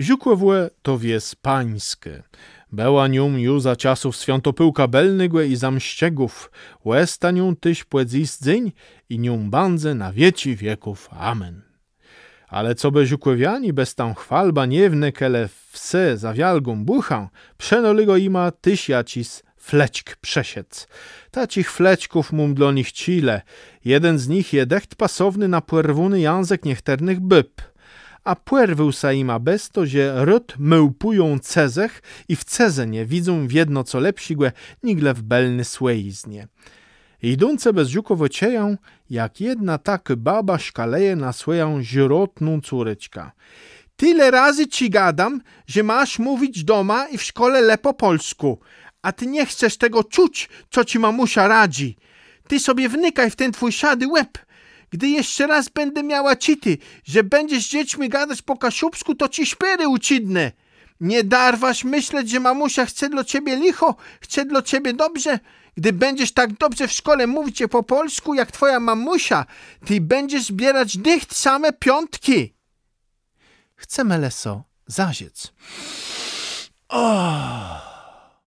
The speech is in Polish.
Ziukłewłe to wies pańskie. Beła nią ju za czasów świątopyłka belnygłe i zamściegów. Łesta nią tyś płedzis dzyń i nią bandze na wieci wieków. Amen. Ale co by ziukłewiani bez tam chwalba niewne kele wse za wialgum buchą, przenoligo ima tyś jacis flećk przesiec. Tacich flećków mum dla nich cile. Jeden z nich jedecht pasowny na płerwuny język niechternych byb a puerwył saima besto, że rot mełpują cezech i w cezenie widzą w jedno co lepsigłe nigle w belny słeiznie. Idące bez ziukowo cieją, jak jedna tak baba szkaleje na swoją żyrotną córeczkę. Tyle razy ci gadam, że masz mówić doma i w szkole lepo polsku, a ty nie chcesz tego czuć, co ci mamusia radzi. Ty sobie wnikaj w ten twój szady łeb, gdy jeszcze raz będę miała city, że będziesz z dziećmi gadać po kasiubsku, to ci szpyry ucidnę. Nie darwasz myśleć, że mamusia chce dla ciebie licho, chce dla ciebie dobrze. Gdy będziesz tak dobrze w szkole mówić po polsku, jak twoja mamusia, ty będziesz zbierać dycht same piątki. Chce Meleso zaziec.